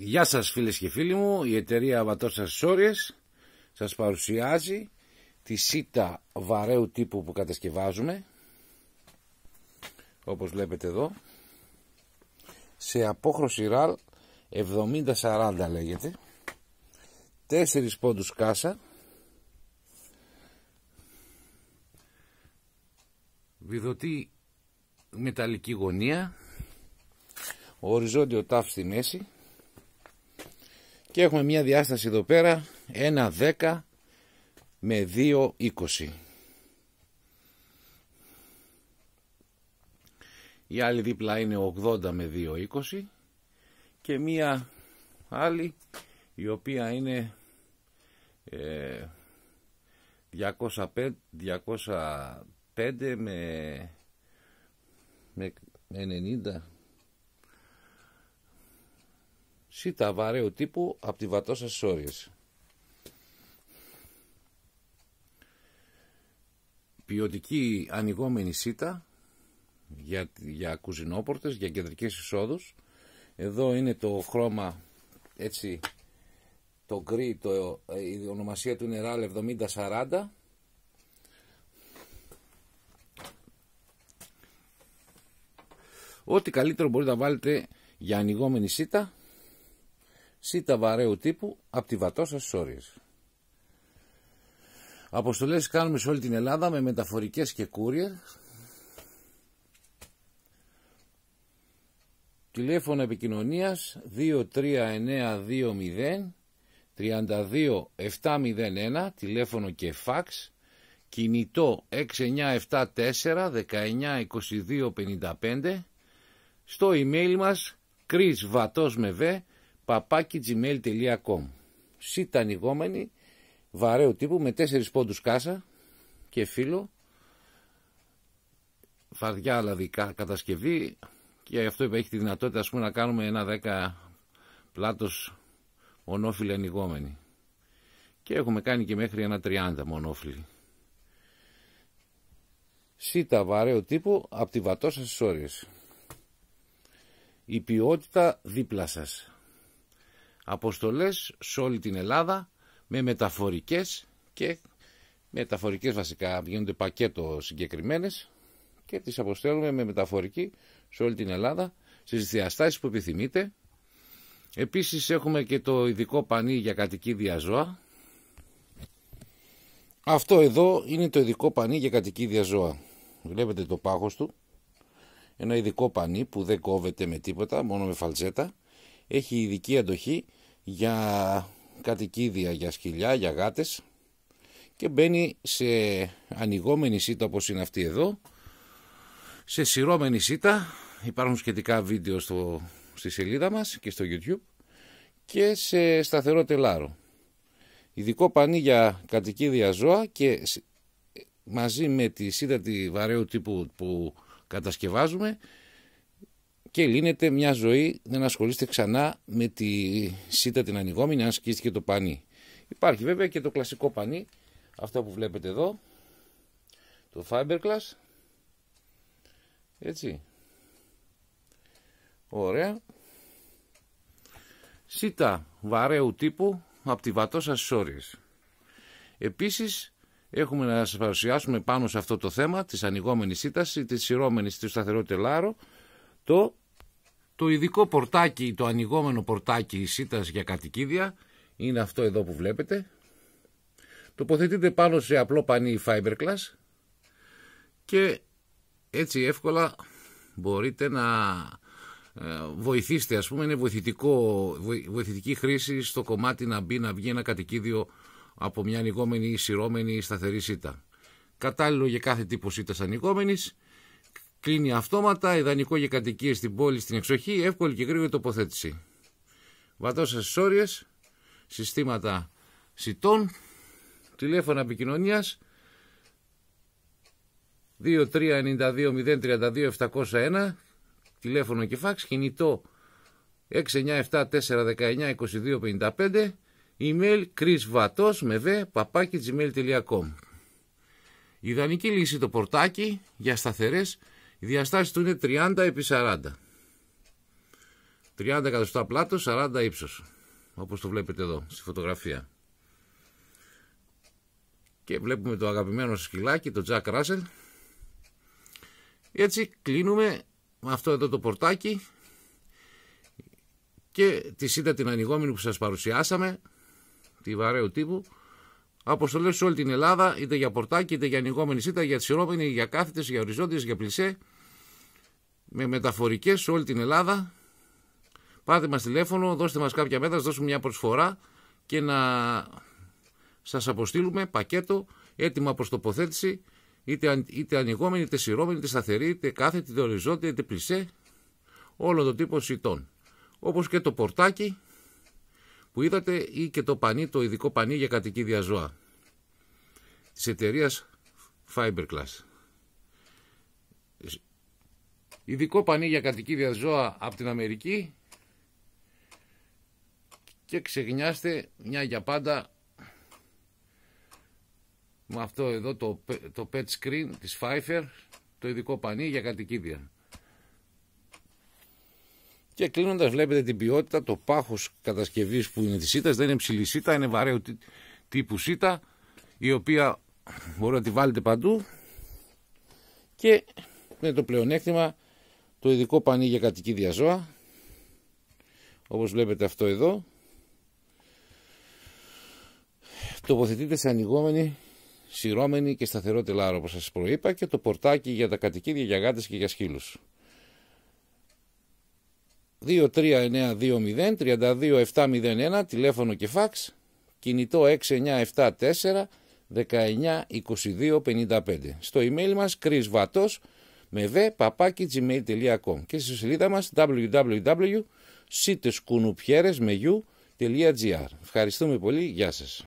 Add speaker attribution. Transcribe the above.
Speaker 1: Γεια σας φίλες και φίλοι μου, η εταιρεία Αβατός Ασσόριες σας παρουσιάζει τη σίτα βαρέου τύπου που κατασκευάζουμε όπως βλέπετε εδώ σε απόχρωση ραλ 70-40 λέγεται 4 πόντους κάσα βιδωτή μεταλλική γωνία οριζόντιο τάφ στη μέση και έχουμε μια διάσταση εδώ πέρα 1,10 με 2,20. η άλλη δίπλα είναι 80 με 2,20. και μια άλλη η οποία είναι ε, 205, 205 με, με 90 Σίτα βαρέου τύπου από τη βατόσα στις Πιοτική Ποιοτική ανοιγόμενη σίτα για, για κουζινόπορτες, για κεντρικές εισόδους. Εδώ είναι το χρώμα έτσι το γκρι, το, ε, η ονομασία του είναι RAL 7040. Ό,τι καλύτερο μπορείτε να βάλετε για ανοιγόμενη σίτα σίτα βαρέου τύπου από τη Βατόσα στις Αποστολές κάνουμε σε όλη την Ελλάδα με μεταφορικές και κούρια. Τηλέφωνο επικοινωνίας 23920 32701 τηλέφωνο και φαξ κινητό 6974 192255 στο email μας κρισβατός με papakigmail.com Σίτα ανοιγόμενη, βαρέω τύπου, με τέσσερις πόντους κάσα και φίλο, βαριά δηλαδή κατασκευή και αυτό έχει τη δυνατότητα ας πούμε, να κάνουμε ένα 10 πλάτος μονόφιλοι ανοιγόμενη. Και έχουμε κάνει και μέχρι ένα 30 μονόφυλλη Σίτα βαρέω τύπου από τη βατόσα στις Η ποιότητα δίπλα σας αποστολές σε όλη την Ελλάδα με μεταφορικές και μεταφορικές βασικά γίνονται πακέτο συγκεκριμένες και τις αποστέλουμε με μεταφορική σε όλη την Ελλάδα στις διαστάσεις που επιθυμείτε. Επίσης έχουμε και το ειδικό πανί για κατοικίδια ζώα. Αυτό εδώ είναι το ειδικό πανί για κατοικίδια ζώα. Βλέπετε το πάχος του. Ένα ειδικό πανί που δεν κόβεται με τίποτα, μόνο με φαλτσέτα. Έχει ειδική αντοχή για κατοικίδια, για σκυλιά, για γάτες και μπαίνει σε ανοιγόμενη σίτα όπως είναι αυτή εδώ σε σειρώμενη σίτα υπάρχουν σχετικά βίντεο στο, στη σελίδα μας και στο YouTube και σε σταθερό τελάρο ειδικό πανί για κατοικίδια ζώα και μαζί με τη σίδα τη βαρέου τύπου που κατασκευάζουμε και λύνεται μια ζωή δεν ασχολείστε ξανά με τη σίτα την ανοιγόμενη αν σκίστηκε το πανί. Υπάρχει βέβαια και το κλασικό πανί, αυτό που βλέπετε εδώ, το Fiberglass, έτσι, ωραία, σίτα βαρέου τύπου από τη βατός στις Επίσης έχουμε να σας παρουσιάσουμε πάνω σε αυτό το θέμα της ανοιγόμενης σίτας, της σειρώμενης του σταθερό τελάρο, το, το ειδικό πορτάκι, το ανοιγόμενο πορτάκι σύτας για κατοικίδια, είναι αυτό εδώ που βλέπετε. Τοποθετείτε πάνω σε απλό πανί fiberglass και έτσι εύκολα μπορείτε να ε, βοηθήσετε ας πούμε, είναι βοηθητικό, βοηθητική χρήση στο κομμάτι να μπει, να βγει ένα κατοικίδιο από μια ανοιγόμενη ή σειρώμενη σταθερή σίτα. Κατάλληλο για κάθε τύπος σίτας ανοιγόμενης Κλείνει αυτόματα, ιδανικό για κατοικίες στην πόλη, στην εξοχή, εύκολη και γρήγορη τοποθέτηση. Βατώσες συσσόρειε, συστήματα σιτών, 2392032701, 2392-032-701, τηλέφωνο και φάξ, 6974192255, 697-419-2255, email chrisvatos με παπάκι gmail.com. Ιδανική λύση το πορτάκι για σταθερές η διαστάση του είναι 30 επί 40. 30 εκατοστά πλάτος, 40 ύψος. Όπως το βλέπετε εδώ στη φωτογραφία. Και βλέπουμε το αγαπημένο σκυλάκι, το Jack Russell. Έτσι κλείνουμε με αυτό εδώ το πορτάκι και τη σύντα την ανοιγόμενη που σας παρουσιάσαμε, τη βαρέου τύπου, αποστολές σε όλη την Ελλάδα, είτε για πορτάκι, είτε για ανοιγόμενη σύντα, για τσιρόμενη, για κάθετες, για οριζόντιες, για πλησέ, με μεταφορικές σε όλη την Ελλάδα. Πάρτε μας τηλέφωνο, δώστε μας κάποια μέτρα, δώσουμε μια προσφορά και να σας αποστείλουμε πακέτο έτοιμα προς τοποθέτηση, είτε, είτε ανοιγόμενη, είτε σειρώμενη, είτε σταθερή, είτε κάθετη, είτε οριζόντια, είτε πλησέ, όλο το τύπο σιτών. Όπως και το πορτάκι, που είδατε ή και το πανί, το ειδικό πανί για κατοικίδια ζώα της εταιρείας Fiberglass. Ειδικό πανί για κατοικίδια ζώα από την Αμερική και ξεχνιάστε μια για πάντα με αυτό εδώ το, το pet screen της Pfeiffer, το ειδικό πανί για κατοικίδια. Και κλείνοντας, βλέπετε την ποιότητα, το πάχος κατασκευής που είναι της ΣΥΤΑ. Δεν είναι ψηλή ΣΥΤΑ, είναι βαρέου τύπου ΣΥΤΑ, η οποία μπορεί να τη βάλετε παντού. Και με το πλεονέκτημα το ειδικό πανί για κατοικίδια ζώα. Όπως βλέπετε αυτό εδώ. Τοποθετείται σε ανοιγόμενη, σειρώμενη και σταθερό τελάρο όπως σας προείπα και το πορτάκι για τα κατοικίδια, για γάτες και για σκύλους. 23920-32701, τηλέφωνο και φάξ, κινητό 6974-192255. Στο email μας chrisvatos με δε gmail.com και στη σελίδα μας www.sitescunupieres.gr Ευχαριστούμε πολύ, γεια σας.